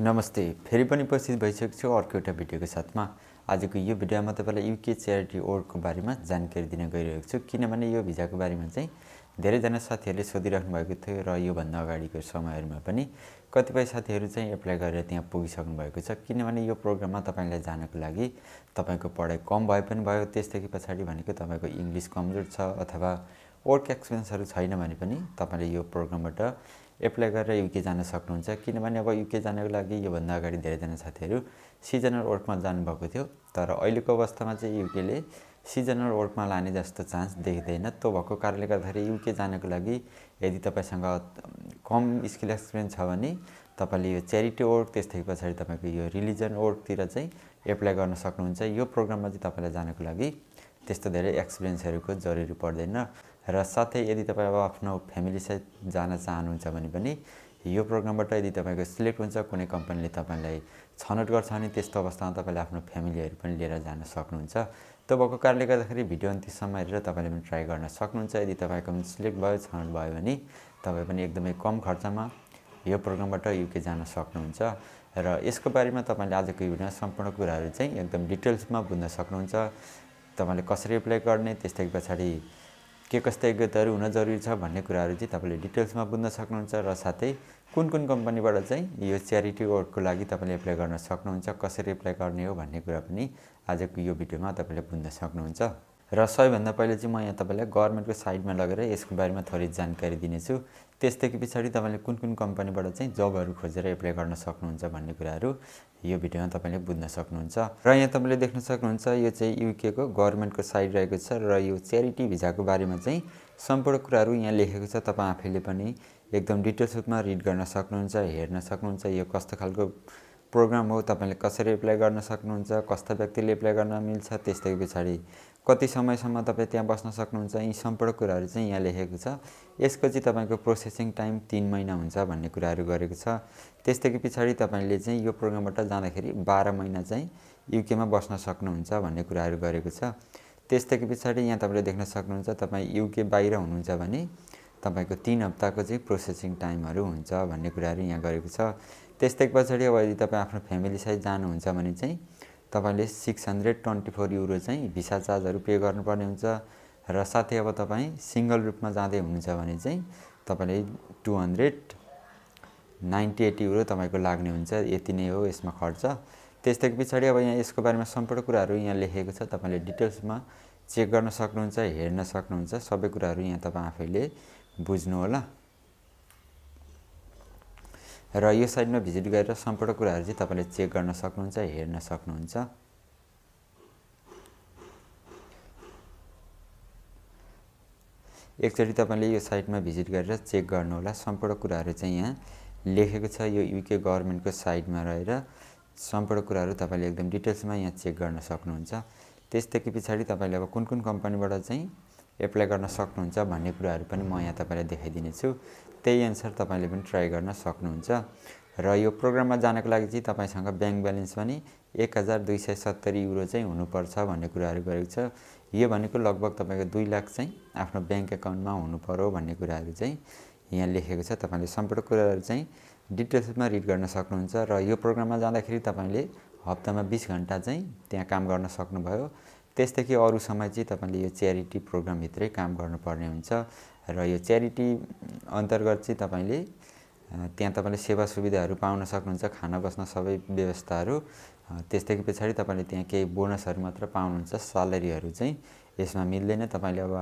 नमस्ते फेरि पनि उपस्थित भइसकेको छु अर्को एउटा भिडियोको साथमा आजको यो भिडियोमा तपाईँलाई युके च्यारिटी वर्कको बारेमा जानकारी दिन गइरहेको छु किनभने यो भिजाको बारेमा चाहिँ धेरैजना साथीहरूले सोधिराख्नु भएको थियो र योभन्दा अगाडिको समयहरूमा पनि कतिपय साथीहरू चाहिँ एप्लाई गरेर त्यहाँ पुगिसक्नु भएको छ किनभने यो प्रोग्राममा तपाईँलाई जानको लागि तपाईँको पढाइ कम भए पनि भयो त्यसदेखि पछाडि भनेको तपाईँको इङ्ग्लिस कमजोर छ अथवा वर्क एक्सपिरियन्सहरू छैन भने पनि तपाईँले यो प्रोग्रामबाट एप्लाई गरेर युके जान सक्नुहुन्छ किनभने अब युके जानको लागि योभन्दा अगाडि धेरैजना साथीहरू सिजनल वर्कमा जानुभएको थियो तर अहिलेको अवस्थामा चाहिँ युकेले सिजनल वर्कमा लाने जस्तो चान्स देख्दैन त्यो भएको कारणले गर्दाखेरि युके जानको लागि यदि तपाईँसँग कम स्किल एक्सपिरियन्स छ भने तपाईँले यो च्यारिटी वर्क त्यसदेखि पछाडि तपाईँको यो रिलिजन वर्कतिर चाहिँ एप्लाई गर्न सक्नुहुन्छ यो प्रोग्राममा चाहिँ तपाईँलाई जानको लागि त्यस्तो धेरै एक्सपिरियन्सहरूको जरुरी पर्दैन र साथै यदि तपाईँ अब आफ्नो फ्यामिलीसहित जान चाहनुहुन्छ भने पनि यो प्रोग्रामबाट यदि तपाईँको सिलेक्ट हुन्छ कुनै कम्पनीले तपाईँलाई छनौट गर्छ भने त्यस्तो अवस्थामा तपाईँले आफ्नो फ्यामिलीहरू पनि लिएर जान सक्नुहुन्छ त्यो भएको कारणले गर्दाखेरि भिडियो अन्तिसम्म हेरेर तपाईँले पनि ट्राई गर्न सक्नुहुन्छ यदि तपाईँको पनि सिलेक्ट भयो छनौट भयो भने तपाईँ पनि एकदमै कम खर्चमा यो प्रोग्रामबाट युके जान सक्नुहुन्छ र यसको बारेमा तपाईँले आजको भिडियोमा सम्पूर्ण कुराहरू चाहिँ एकदम डिटेल्समा बुझ्न सक्नुहुन्छ तपाईँले कसरी एप्लाई गर्ने त्यस्तै पछाडि के कस्ता योग्यताहरू हुन जरुरी छ भन्ने कुराहरू चाहिँ तपाईँले डिटेल्समा बुझ्न सक्नुहुन्छ र साथै कुन कुन कम्पनीबाट चाहिँ यो च्यारिटी वर्कको लागि तपाईँले एप्लाई गर्न सक्नुहुन्छ कसरी एप्लाई गर्ने हो भन्ने कुरा पनि आजको यो भिडियोमा तपाईँले बुझ्न सक्नुहुन्छ र सबैभन्दा पहिला चाहिँ म यहाँ तपाईँलाई गभर्मेन्टको साइडमा लगेर यसको बारेमा थोरै जानकारी दिनेछु त्यसदेखि पछाडि तपाईँले कुन कुन कम्पनीबाट चाहिँ जबहरू खोजेर एप्लाई गर्न सक्नुहुन्छ भन्ने कुराहरू यो भिडियोमा तपाईँले बुझ्न सक्नुहुन्छ र यहाँ तपाईँले देख्न सक्नुहुन्छ यो चाहिँ युकेको गभर्मेन्टको साइड रहेको छ र यो च्यारिटी भिजाको बारेमा चाहिँ सम्पूर्ण कुराहरू यहाँ लेखेको छ तपाईँ आफैले पनि एकदम डिटेल्स रूपमा रिड गर्न सक्नुहुन्छ हेर्न सक्नुहुन्छ यो कस्तो खालको प्रोग्राम हो तपाईँले कसरी एप्लाई गर्न सक्नुहुन्छ कस्ता व्यक्तिले एप्लाई गर्न मिल्छ त्यसदेखि पछाडि कति समयसम्म तपाईँ त्यहाँ बस्न सक्नुहुन्छ यी सम्पूर्ण कुराहरू चाहिँ यहाँ लेखेको छ यसको चाहिँ तपाईँको प्रोसेसिङ टाइम तिन महिना हुन्छ भन्ने कुराहरू गरेको छ त्यस्तै पछाडि तपाईँले चाहिँ यो प्रोग्रामबाट जाँदाखेरि बाह्र महिना चाहिँ युकेमा बस्न सक्नुहुन्छ भन्ने कुराहरू गरेको छ त्यस्तै पछाडि यहाँ तपाईँले देख्न सक्नुहुन्छ तपाईँ युके बाहिर हुनुहुन्छ भने तपाईँको तिन हप्ताको चाहिँ प्रोसेसिङ टाइमहरू हुन्छ भन्ने कुराहरू यहाँ गरेको छ त्यस्तै पछाडि अब यदि तपाईँ आफ्नो फ्यामिली फ्यामिलीसहित जानुहुन्छ भने चाहिँ तपाईँले six hundred twenty four euro चाहिँ भिसा चार्जहरू पे गर्नुपर्ने हुन्छ र साथै अब तपाईँ सिङ्गल रूपमा जाँदै हुनुहुन्छ भने चाहिँ तपाईँले two hundred ninety eight euro तपाईँको लाग्ने हुन्छ यति नै हो यसमा खर्च त्यस्तै पछाडि अब यहाँ यसको बारेमा सम्पूर्ण कुराहरू यहाँ लेखेको छ तपाईँले डिटेल्समा चेक गर्न सक्नुहुन्छ हेर्न सक्नुहुन्छ सबै कुराहरू यहाँ तपाईँ आफैले बुझ्नु होला र यो साइटमा भिजिट गरेर सम्पूर्ण कुराहरू चाहिँ तपाईँले चेक गर्न सक्नुहुन्छ हेर्न सक्नुहुन्छ एकचोटि तपाईँले यो साइटमा भिजिट गरेर चेक गर्नुहोला सम्पूर्ण कुराहरू चाहिँ यहाँ लेखेको छ यो युके गभर्मेन्टको साइटमा रहेर सम्पूर्ण कुराहरू तपाईँले एकदम डिटेल्समा यहाँ चेक गर्न सक्नुहुन्छ त्यसदेखि पछाडि तपाईँले अब कुन कुन कम्पनीबाट चाहिँ एप्लाई गर्न सक्नुहुन्छ भन्ने कुराहरू पनि म यहाँ तपाईँलाई देखाइदिनेछु त्यही एन्सर तपाईँले पनि ट्राई गर्न सक्नुहुन्छ र यो प्रोग्राममा जानको लागि चाहिँ तपाईँसँग ब्याङ्क ब्यालेन्स पनि एक हजार दुई सय सत्तरी युरो चाहिँ हुनुपर्छ भन्ने कुराहरू गरेको छ यो भनेको लगभग तपाईँको दुई लाख चाहिँ आफ्नो ब्याङ्क एकाउन्टमा हुनुपऱ्यो भन्ने कुराहरू चाहिँ यहाँ लेखेको छ तपाईँले सम्पूर्ण कुराहरू चाहिँ डिटेल्समा रिड गर्न सक्नुहुन्छ र यो प्रोग्राममा जाँदाखेरि तपाईँले हप्तामा बिस घन्टा चाहिँ त्यहाँ काम गर्न सक्नुभयो त्यस्तै कि अरू समय चाहिँ तपाईँले यो च्यारिटी प्रोग्रामभित्रै काम गर्नुपर्ने हुन्छ र यो च्यारिटी अन्तर्गत चाहिँ तपाईँले त्यहाँ तपाईँले सेवा सुविधाहरू पाउन सक्नुहुन्छ खाना बस्न सबै व्यवस्थाहरू त्यसदेखि पछाडि तपाईँले त्यहाँ केही बोनसहरू मात्र पाउनुहुन्छ स्यालेरीहरू चाहिँ यसमा मिल्दैन तपाईँले अब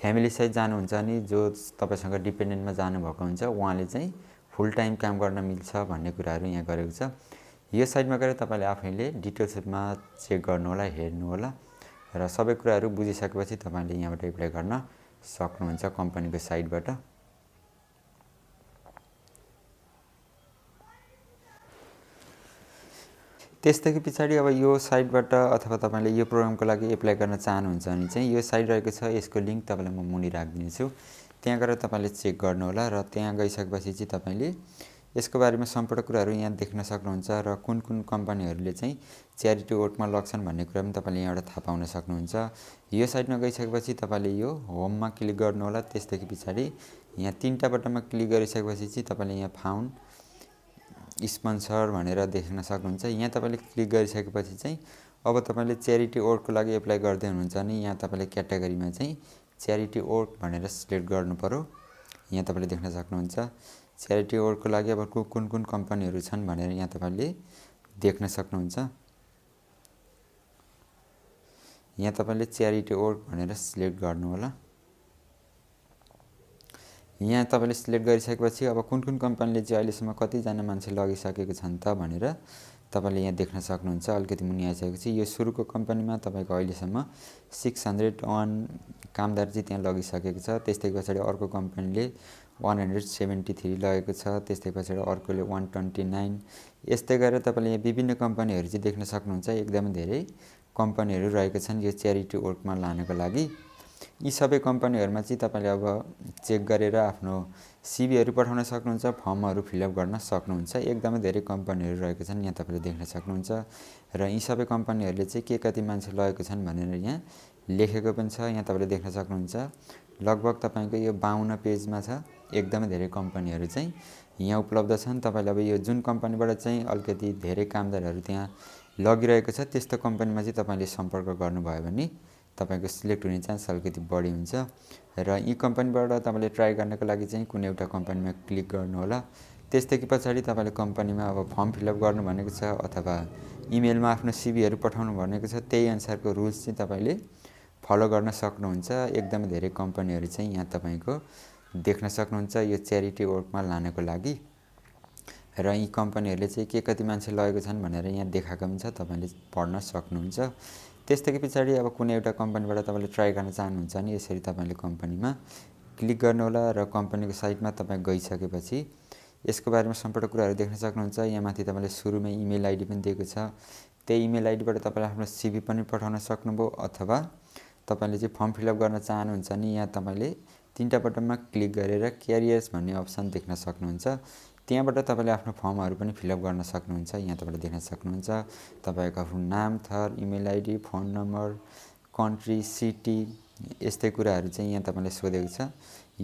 फ्यामिली सहित जानुहुन्छ अनि जो तपाईँसँग डिपेन्डेन्टमा जानुभएको हुन्छ उहाँले चाहिँ फुल टाइम काम गर्न मिल्छ भन्ने कुराहरू यहाँ गरेको छ यो साइडमा गएर तपाईँले आफैले डिटेल्समा चेक गर्नुहोला हेर्नुहोला र सबै कुराहरू बुझिसकेपछि तपाईँले यहाँबाट एप्लाई गर्न सक्नुहुन्छ कम्पनीको साइटबाट त्यसदेखि पछाडि अब यो साइटबाट अथवा तपाईँले यो प्रोग्रामको लागि एप्लाई गर्न चाहनुहुन्छ भने चाहिँ यो साइट रहेको छ यसको लिङ्क तपाईँलाई म मुनि राखिदिनेछु त्यहाँ गएर तपाईँले चेक गर्नुहोला र त्यहाँ गइसकेपछि चाहिँ तपाईँले यसको बारेमा सम्पूर्ण कुराहरू यहाँ देख्न सक्नुहुन्छ र कुन कुन कम्पनीहरूले चाहिँ च्यारिटी वर्कमा लग्छन् भन्ने कुरा पनि तपाईँले यहाँबाट थाहा पाउन सक्नुहुन्छ यो साइडमा गइसकेपछि तपाईँले यो होममा क्लिक गर्नुहोला त्यसदेखि पछाडि यहाँ तिनवटा बटनमा क्लिक गरिसकेपछि चाहिँ तपाईँले यहाँ फाउन्ड स्पोन्सर भनेर देख्न सक्नुहुन्छ यहाँ तपाईँले क्लिक गरिसकेपछि चाहिँ अब तपाईँले च्यारिटी वर्कको लागि एप्लाई गर्दै हुनुहुन्छ भने यहाँ तपाईँले क्याटेगोरीमा चाहिँ च्यारिटी वर्क भनेर सिलेक्ट गर्नुपऱ्यो यहाँ तपाईँले देख्न सक्नुहुन्छ च्यारिटी वर्कको लागि अब कुन कुन कम्पनीहरू छन् भनेर यहाँ तपाईँले देख्न सक्नुहुन्छ यहाँ तपाईँले च्यारिटी वर्क भनेर सिलेक्ट गर्नु होला यहाँ तपाईँले सिलेक्ट गरिसकेपछि अब कुन कुन कम्पनीले चाहिँ अहिलेसम्म कतिजना मान्छे लगिसकेको छन् त भनेर तपाईँले यहाँ देख्न सक्नुहुन्छ अलिकति मुनि आइसकेपछि यो सुरुको कम्पनीमा तपाईँको अहिलेसम्म सिक्स हन्ड्रेड वान कामदार चाहिँ त्यहाँ लगिसकेको छ त्यस्तै पछाडि अर्को कम्पनीले वान हन्ड्रेड सेभेन्टी थ्री लगेको छ त्यस्तै पछाडि अर्कोले वान ट्वेन्टी नाइन यस्तै गरेर तपाईँले यहाँ विभिन्न कम्पनीहरू चाहिँ देख्न सक्नुहुन्छ एकदमै धेरै कम्पनीहरू रहेको छन् यो च्यारिटी वर्कमा लानको लागि यी सबै कम्पनीहरूमा चाहिँ तपाईँले अब चेक गरेर आफ्नो सिबीहरू पठाउन सक्नुहुन्छ फर्महरू फिलअप गर्न सक्नुहुन्छ एकदमै धेरै कम्पनीहरू रहेको छन् यहाँ तपाईँले देख्न सक्नुहुन्छ र यी सबै कम्पनीहरूले चाहिँ के कति मान्छे लगेको छन् भनेर यहाँ लेखेको पनि छ यहाँ तपाईँले देख्न सक्नुहुन्छ लगभग तपाईँको यो बाहुन पेजमा छ एकदमै धेरै कम्पनीहरू चाहिँ यहाँ उपलब्ध छन् तपाईँले अब यो जुन कम्पनीबाट चाहिँ अलिकति धेरै कामदारहरू त्यहाँ लगिरहेको छ त्यस्तो कम्पनीमा चाहिँ तपाईँले सम्पर्क गर्नुभयो भने तपाईँको सिलेक्ट हुने चान्स अलिकति बढी हुन्छ र यी कम्पनीबाट तपाईँले ट्राई गर्नको लागि चाहिँ कुनै एउटा कम्पनीमा क्लिक गर्नुहोला त्यसदेखि पछाडि तपाईँले कम्पनीमा अब फर्म फिलअप गर्नु भनेको छ अथवा इमेलमा आफ्नो सिबीहरू पठाउनु भनेको छ त्यही अनुसारको रुल्स चाहिँ तपाईँले फलो गर्न सक्नुहुन्छ एकदमै धेरै कम्पनीहरू चाहिँ यहाँ तपाईँको देख्न सक्नुहुन्छ यो च्यारिटी वर्कमा लानको लागि र यी कम्पनीहरूले चाहिँ के कति मान्छे लगेको छन् भनेर यहाँ देखाएको पनि छ तपाईँले पढ्न सक्नुहुन्छ त्यस्तै पछाडि अब कुनै एउटा कम्पनीबाट तपाईँले ट्राई गर्न चाहनुहुन्छ नि यसरी तपाईँले कम्पनीमा क्लिक गर्नुहोला र कम्पनीको साइटमा तपाईँ गइसकेपछि यसको बारेमा सम्पूर्ण कुराहरू देख्न सक्नुहुन्छ यहाँ माथि तपाईँले सुरुमै इमेल आइडी पनि दिएको छ त्यही इमेल आइडीबाट तपाईँले आफ्नो सिभी पनि पठाउन सक्नुभयो अथवा तपाईँले चाहिँ फर्म फिलअप गर्न चाहनुहुन्छ भने यहाँ तपाईँले तिनवटा बटनमा क्लिक गरेर क्यारियर्स भन्ने अप्सन देख्न सक्नुहुन्छ त्यहाँबाट तपाईँले आफ्नो फर्महरू पनि फिलअप गर्न सक्नुहुन्छ यहाँ तपाईँले देख्न सक्नुहुन्छ तपाईँको आफ्नो नाम थर email ID phone number country city यस्तै कुराहरू चाहिँ यहाँ तपाईँले सोधेको छ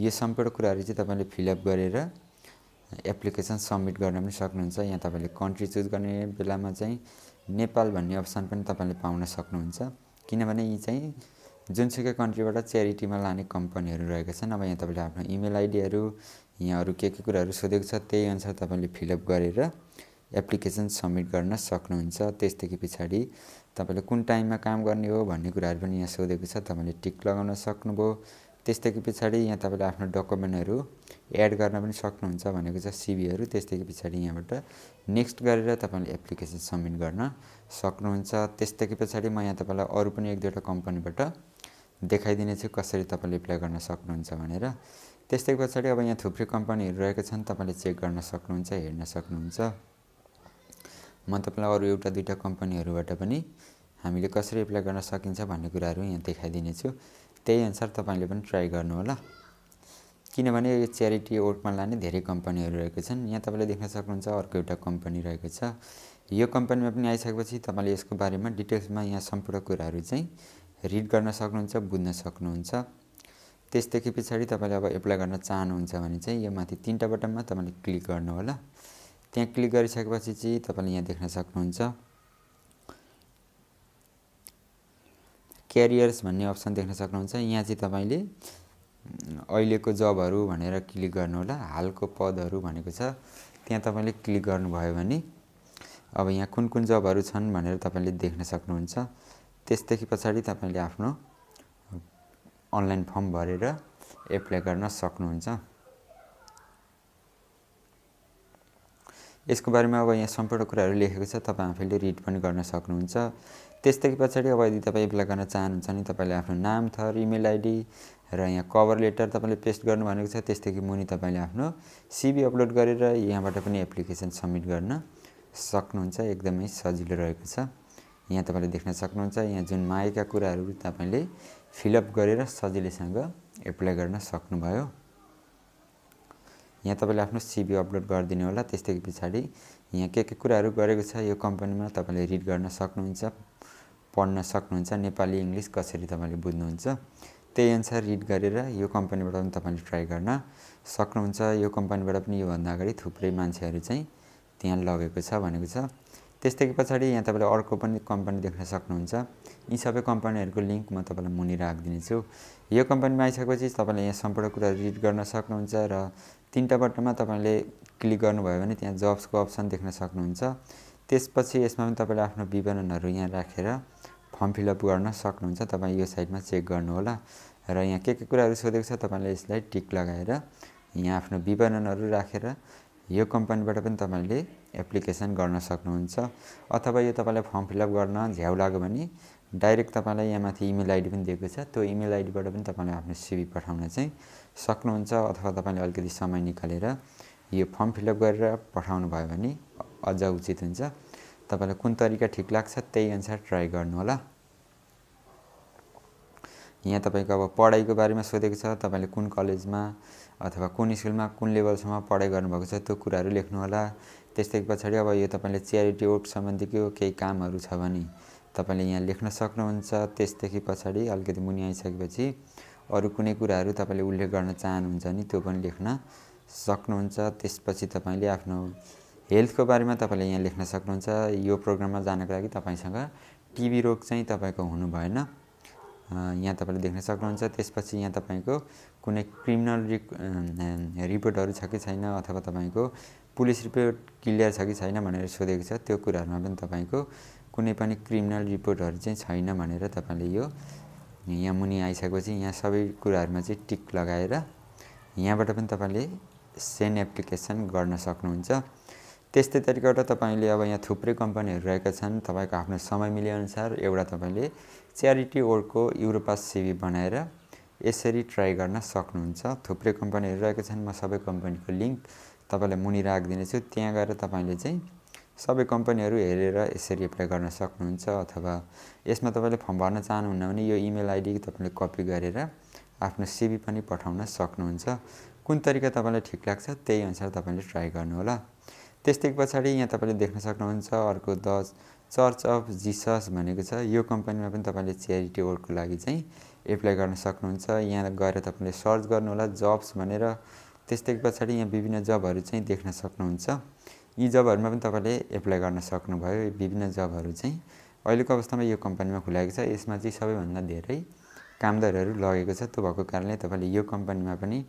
यो सम्पूर्ण कुराहरू चाहिँ तपाईँले फिलअप गरेर एप्लिकेसन सब्मिट गर्न पनि सक्नुहुन्छ यहाँ तपाईँले कन्ट्री चुज गर्ने बेलामा चाहिँ नेपाल भन्ने अप्सन पनि तपाईँले पाउन सक्नुहुन्छ किनभने यी चाहिँ जुनसुकै कन्ट्रीबाट च्यारिटीमा लाने कम्पनीहरू रहेका छन् अब यहाँ तपाईँले आफ्नो इमेल आइडीहरू यहाँ अरू के के कुराहरू सोधेको छ त्यही अनुसार तपाईँले फिलअप गरेर एप्लिकेसन सब्मिट गर्न सक्नुहुन्छ त्यसदेखि पछाडि तपाईँले कुन टाइममा काम गर्ने हो भन्ने कुराहरू पनि यहाँ सोधेको छ तपाईँले टिक लगाउन सक्नुभयो त्यसदेखि पछाडि यहाँ तपाईँले आफ्नो डकुमेन्टहरू एड गर्न पनि सक्नुहुन्छ भनेको छ सिभीहरू त्यसदेखि पछाडि यहाँबाट नेक्स्ट गरेर तपाईँले एप्लिकेसन सब्मिट गर्न सक्नुहुन्छ त्यसदेखि पछाडि म यहाँ तपाईँलाई अरू पनि एक दुईवटा कम्पनीबाट देखाइदिनेछु कसरी तपाईँले एप्लाई गर्न सक्नुहुन्छ भनेर त्यस्तै पछाडि अब यहाँ थुप्रै कम्पनीहरू रहेको छन् तपाईँले चेक गर्न सक्नुहुन्छ हेर्न सक्नुहुन्छ म तपाईँलाई अरू एउटा दुइटा कम्पनीहरूबाट पनि हामीले कसरी एप्लाई गर्न सकिन्छ भन्ने कुराहरू यहाँ देखाइदिनेछु त्यही अनुसार तपाईँले पनि ट्राई गर्नु होला किनभने यो च्यारिटी वर्कमा लाने धेरै कम्पनीहरू रहेको छन् यहाँ तपाईँले देख्न सक्नुहुन्छ अर्को एउटा कम्पनी रहेको छ यो कम्पनीमा पनि आइसकेपछि तपाईँले यसको बारेमा डिटेल्समा यहाँ सम्पूर्ण कुराहरू चाहिँ रिड गर्न सक्नुहुन्छ बुझ्न सक्नुहुन्छ त्यसदेखि पछाडि तपाईँले अब एप्लाई गर्न चाहनुहुन्छ भने चाहिँ यो माथि तिनवटा बटनमा तपाईँले क्लिक गर्नु होला त्यहाँ क्लिक गरिसकेपछि चाहिँ तपाईँले यहाँ देख्न सक्नुहुन्छ क्यारियर्स भन्ने अप्सन देख्न सक्नुहुन्छ यहाँ चाहिँ तपाईँले अहिलेको जबहरू भनेर क्लिक गर्नु होला हालको पदहरू भनेको छ त्यहाँ तपाईँले क्लिक गर्नुभयो भने अब यहाँ कुन कुन जबहरू छन् भनेर तपाईँले देख्न सक्नुहुन्छ त्यसदेखि पछाडि तपाईँले आफ्नो अनलाइन फर्म भरेर एप्लाई गर्न सक्नुहुन्छ यसको बारेमा अब यहाँ सम्पूर्ण कुराहरू लेखेको छ तपाईँ आफैले रिड पनि गर्न सक्नुहुन्छ त्यस्तै पछाडि अब यदि तपाईँ एप्लाई गर्न चाहनुहुन्छ भने तपाईँले आफ्नो नाम थर इमेल आइडी र यहाँ कभर लेटर तपाईँले पेस्ट गर्नु भनेको छ त्यस्तै कि मुनि तपाईँले आफ्नो सिबी अपलोड गरेर यहाँबाट पनि एप्लिकेसन सब्मिट गर्न सक्नुहुन्छ एकदमै सजिलो रहेको छ यहाँ तपाईँले देख्न सक्नुहुन्छ यहाँ जुन मागेका कुराहरू तपाईँले फिलअप गरेर सजिलैसँग एप्लाई गर्न सक्नुभयो यहाँ तपाईँले आफ्नो सिबी अपलोड गरिदिनु होला त्यस्तै पछाडि यहाँ के के कुराहरू गरेको छ यो कम्पनीमा तपाईँले रिड गर्न सक्नुहुन्छ पढ्न सक्नुहुन्छ नेपाली इङ्ग्लिस कसरी तपाईँले बुझ्नुहुन्छ त्यही अनुसार रिड गरेर यो कम्पनीबाट पनि तपाईँले ट्राई गर्न सक्नुहुन्छ यो कम्पनीबाट पनि योभन्दा अगाडि थुप्रै मान्छेहरू चाहिँ त्यहाँ लगेको छ भनेको छ त्यस्तै पछाडि यहाँ तपाईँले अर्को पनि कम्पनी देख्न सक्नुहुन्छ यी सबै कम्पनीहरूको लिङ्क म तपाईँलाई मुनि राखिदिनेछु यो कम्पनीमा आइसकेपछि तपाईँले यहाँ सम्पूर्ण कुरा रिड गर्न सक्नुहुन्छ र तिनवटा बटनमा तपाईँले क्लिक गर्नुभयो भने त्यहाँ जब्सको अप्सन देख्न सक्नुहुन्छ त्यसपछि यसमा पनि तपाईँले आफ्नो विवरणहरू यहाँ राखेर फर्म फिलअप गर्न सक्नुहुन्छ तपाईँ यो साइटमा चेक गर्नुहोला र यहाँ के के कुराहरू सोधेको छ तपाईँले यसलाई टिक लगाएर यहाँ आफ्नो विवरणहरू राखेर यो कम्पनीबाट पनि तपाईँले एप्लिकेसन गर्न सक्नुहुन्छ अथवा यो तपाईँलाई फर्म फिलअप गर्न झ्याउ लाग्यो भने डाइरेक्ट तपाईँलाई यहाँ माथि इमेल आइडी पनि दिएको छ त्यो इमेल आइडीबाट पनि तपाईँले आफ्नो सिभी पठाउन चाहिँ सक्नुहुन्छ अथवा तपाईँले अलिकति समय निकालेर यो फर्म फिलअप गरेर पठाउनु भयो भने अझ उचित हुन्छ तपाईँलाई कुन तरिका ठिक लाग्छ त्यही अनुसार ट्राई गर्नु होला यहाँ तपाईँको अब पढाइको बारेमा सोधेको छ तपाईँले कुन कलेजमा अथवा कुन स्कुलमा कुन लेभलसम्म पढाइ गर्नुभएको छ त्यो कुराहरू लेख्नुहोला त्यस्तै पछाडि अब यो तपाईँले च्यारिटी वर्क सम्बन्धीको केही कामहरू छ भने तपाईँले यहाँ लेख्न सक्नुहुन्छ त्यसदेखि पछाडि अलिकति मुनि आइसकेपछि अरू कुनै कुराहरू तपाईँले उल्लेख गर्न चाहनुहुन्छ भने त्यो पनि लेख्न सक्नुहुन्छ त्यसपछि तपाईँले आफ्नो हेल्थको बारेमा तपाईँले यहाँ लेख्न सक्नुहुन्छ यो प्रोग्राममा जानको लागि तपाईँसँग टिबी रोग चाहिँ तपाईँको हुनु भएन यहाँ तपाईँले देख्न सक्नुहुन्छ त्यसपछि यहाँ तपाईँको कुनै क्रिमिनल रि रिपोर्टहरू छ कि छैन अथवा तपाईँको पुलिस रिपोर्ट क्लियर छ कि छैन भनेर सोधेको छ त्यो कुराहरूमा पनि तपाईँको कुनै पनि क्रिमिनल रिपोर्टहरू चाहिँ छैन भनेर तपाईँले यो यहाँ मुनि आइसकेपछि यहाँ सबै कुराहरूमा चाहिँ टिक लगाएर यहाँबाट पनि तपाईँले सेन्ड एप्लिकेसन गर्न सक्नुहुन्छ त्यस्तै तरिकाबाट तपाईँले अब यहाँ थुप्रै कम्पनीहरू रहेका छन् तपाईँको आफ्नो समय मिलेअनुसार एउटा तपाईँले च्यारिटी वर्कको युरोपा सिभी बनाएर यसरी ट्राई गर्न सक्नुहुन्छ थुप्रै कम्पनीहरू रहेको छन् म सबै कम्पनीको लिङ्क तपाईँलाई मुनि राखिदिनेछु त्यहाँ गएर तपाईँले चाहिँ सबै कम्पनीहरू हेरेर यसरी एप्लाई गर्न सक्नुहुन्छ अथवा यसमा तपाईँले फर्म भर्न चाहनुहुन्न भने यो इमेल आइडी तपाईँले कपी गरेर आफ्नो सिभी पनि पठाउन सक्नुहुन्छ कुन तरिका तपाईँलाई ठिक लाग्छ त्यही अनुसार तपाईँले ट्राई गर्नुहोला त्यस्तै पछाडि यहाँ तपाईँले देख्न सक्नुहुन्छ अर्को दस चर्च अफ जिसस भनेको छ यो कम्पनीमा पनि तपाईँले च्यारिटी वर्कको लागि चाहिँ एप्लाई गर्न सक्नुहुन्छ यहाँ गएर तपाईँले सर्च गर्नुहोला जब्स भनेर त्यस्तै पछाडि यहाँ विभिन्न जबहरू चाहिँ देख्न सक्नुहुन्छ यी जबहरूमा पनि तपाईँले एप्लाई गर्न सक्नुभयो विभिन्न जबहरू चाहिँ अहिलेको अवस्थामा यो कम्पनीमा खुलाएको छ यसमा चाहिँ सबैभन्दा धेरै कामदारहरू लगेको छ त्यो भएको कारणले तपाईँले यो कम्पनीमा पनि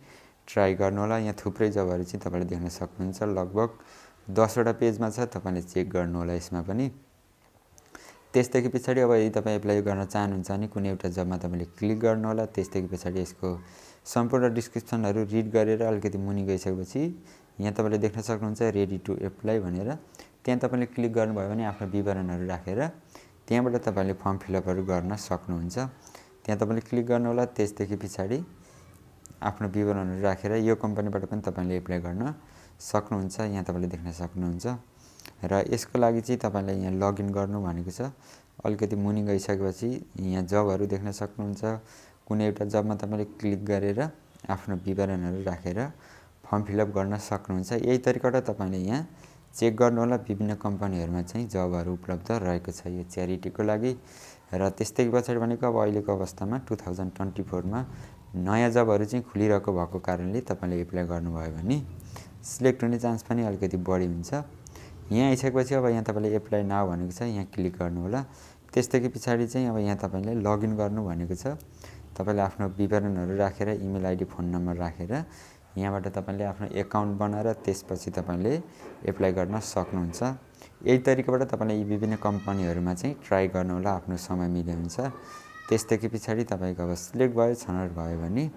ट्राई गर्नुहोला यहाँ थुप्रै जबहरू चाहिँ तपाईँले देख्न सक्नुहुन्छ लगभग दसवटा पेजमा छ तपाईँले चेक गर्नुहोला यसमा पनि त्यसदेखि पछाडि अब यदि तपाईँ एप्लाई गर्न चाहनुहुन्छ भने कुनै एउटा जबमा तपाईँले क्लिक गर्नुहोला त्यसदेखि पछाडि यसको सम्पूर्ण डिस्क्रिप्सनहरू रिड गरेर अलिकति मुनि गइसकेपछि यहाँ तपाईँले देख्न सक्नुहुन्छ रेडी टु एप्लाई भनेर त्यहाँ तपाईँले क्लिक गर्नुभयो भने आफ्नो विवरणहरू राखेर त्यहाँबाट तपाईँले फर्म फिलअपहरू गर्न सक्नुहुन्छ त्यहाँ तपाईँले क्लिक गर्नुहोला त्यसदेखि पछाडि आफ्नो विवरणहरू राखेर यो कम्पनीबाट पनि तपाईँले एप्लाई गर्न सक्नुहुन्छ यहाँ तपाईँले देख्न सक्नुहुन्छ र यसको लागि चाहिँ तपाईँलाई यहाँ लगइन गर्नु भनेको छ अलिकति मुनि गइसकेपछि यहाँ जबहरू देख्न सक्नुहुन्छ कुनै एउटा जबमा तपाईँले क्लिक गरेर आफ्नो विवरणहरू राखेर फर्म फिलअप गर्न सक्नुहुन्छ यही तरिकाबाट तपाईँले यहाँ चेक गर्नु होला विभिन्न कम्पनीहरूमा चाहिँ जबहरू उपलब्ध रहेको छ यो च्यारिटीको लागि र त्यस्तै पछाडि भनेको अब अहिलेको अवस्थामा टु थाउजन्ड ट्वेन्टी फोरमा नयाँ जबहरू चाहिँ खुलिरहेको भएको कारणले तपाईँले एप्लाई गर्नुभयो भने सिलेक्ट हुने चान्स पनि अलिकति बढी हुन्छ यहाँ आइसकेपछि अब यहाँ तपाईँले एप्लाई नाउ भनेको छ यहाँ क्लिक गर्नु होला त्यसदेखि पछाडि चाहिँ अब यहाँ तपाईँले लगइन गर्नु भनेको छ तपाईँले आफ्नो विवरणहरू राखेर इमेल आइडी फोन नम्बर राखेर यहाँबाट तपाईँले आफ्नो एकाउन्ट बनाएर त्यसपछि तपाईँले एप्लाई गर्न सक्नुहुन्छ यही तरिकाबाट तपाईँले यी विभिन्न कम्पनीहरूमा चाहिँ ट्राई होला आफ्नो समय मिल्यो हुन्छ त्यसदेखि पछाडि तपाईँको अब सिलेक्ट भयो छनौट भयो भने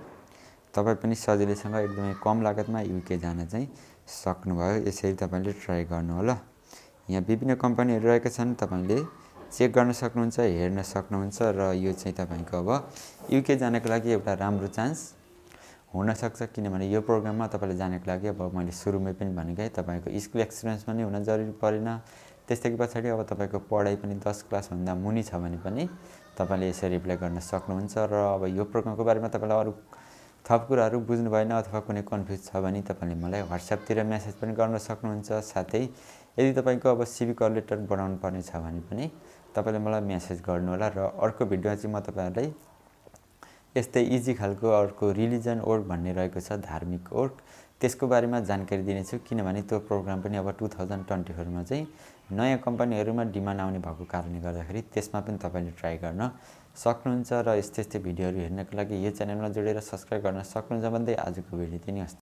तपाईँ पनि सजिलैसँग एकदमै कम लागतमा युके जान चाहिँ सक्नुभयो यसरी तपाईँले ट्राई गर्नु होला यहाँ विभिन्न कम्पनीहरू रहेका छन् तपाईँले चेक गर्न सक्नुहुन्छ हेर्न सक्नुहुन्छ र यो चाहिँ तपाईँको अब युके जानको लागि एउटा राम्रो चान्स हुनसक्छ किनभने यो प्रोग्राममा तपाईँले जानको लागि अब मैले सुरुमै पनि भनेको है तपाईँको स्कुल एक्सपिरियन्स पनि हुन जरुरी परेन त्यस्तै पछाडि अब तपाईँको पढाइ पनि दस क्लासभन्दा मुनि छ भने पनि तपाईँले यसरी एप्लाई गर्न सक्नुहुन्छ र अब यो प्रोग्रामको बारेमा तपाईँलाई अरू थप कुराहरू बुझ्नु भएन अथवा कुनै कन्फ्युज छ भने तपाईँले मलाई वाट्सएपतिर म्यासेज पनि गर्न सक्नुहुन्छ साथै यदि तपाईँको अब सिभी लेटर बनाउनु पर्ने छ भने पनि तपाईँले मलाई म्यासेज गर्नुहोला र अर्को भिडियोमा चाहिँ म तपाईँहरूलाई यस्तै इजी खालको अर्को रिलिजन ओर्क भन्ने रहेको छ धार्मिक ओर्क त्यसको बारेमा जानकारी दिनेछु किनभने त्यो प्रोग्राम पनि अब टु थाउजन्ड ट्वेन्टी फोरमा चाहिँ नयाँ कम्पनीहरूमा डिमान्ड आउने भएको कारणले गर्दाखेरि त्यसमा पनि तपाईँले ट्राई गर्न सक्नुहुन्छ र यस्तै यस्तै भिडियोहरू हेर्नको लागि यो च्यानलमा जोडेर सब्सक्राइब गर्न सक्नुहुन्छ भन्दै आजको भिडियो दिने हस्